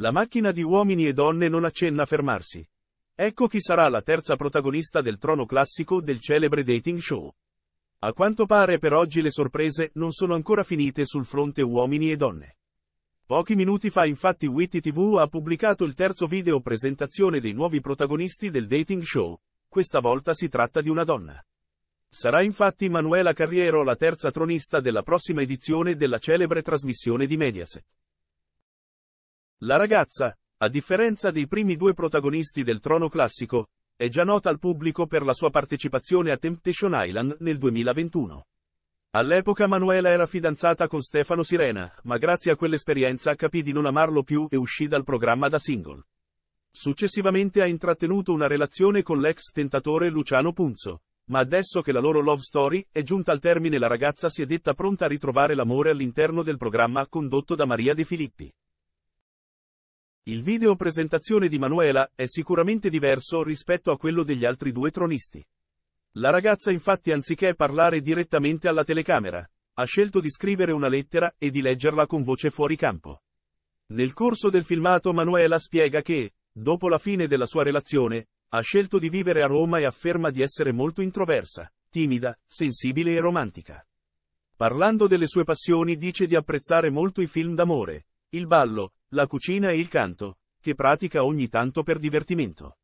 La macchina di uomini e donne non accenna a fermarsi. Ecco chi sarà la terza protagonista del trono classico del celebre dating show. A quanto pare per oggi le sorprese non sono ancora finite sul fronte uomini e donne. Pochi minuti fa infatti Witty TV ha pubblicato il terzo video presentazione dei nuovi protagonisti del dating show, questa volta si tratta di una donna. Sarà infatti Manuela Carriero la terza tronista della prossima edizione della celebre trasmissione di Mediaset. La ragazza, a differenza dei primi due protagonisti del trono classico, è già nota al pubblico per la sua partecipazione a Temptation Island nel 2021. All'epoca Manuela era fidanzata con Stefano Sirena, ma grazie a quell'esperienza capì di non amarlo più e uscì dal programma da single. Successivamente ha intrattenuto una relazione con l'ex tentatore Luciano Punzo, ma adesso che la loro love story è giunta al termine la ragazza si è detta pronta a ritrovare l'amore all'interno del programma condotto da Maria De Filippi. Il video presentazione di Manuela è sicuramente diverso rispetto a quello degli altri due tronisti. La ragazza infatti anziché parlare direttamente alla telecamera, ha scelto di scrivere una lettera e di leggerla con voce fuori campo. Nel corso del filmato Manuela spiega che, dopo la fine della sua relazione, ha scelto di vivere a Roma e afferma di essere molto introversa, timida, sensibile e romantica. Parlando delle sue passioni dice di apprezzare molto i film d'amore, il ballo, la cucina e il canto, che pratica ogni tanto per divertimento.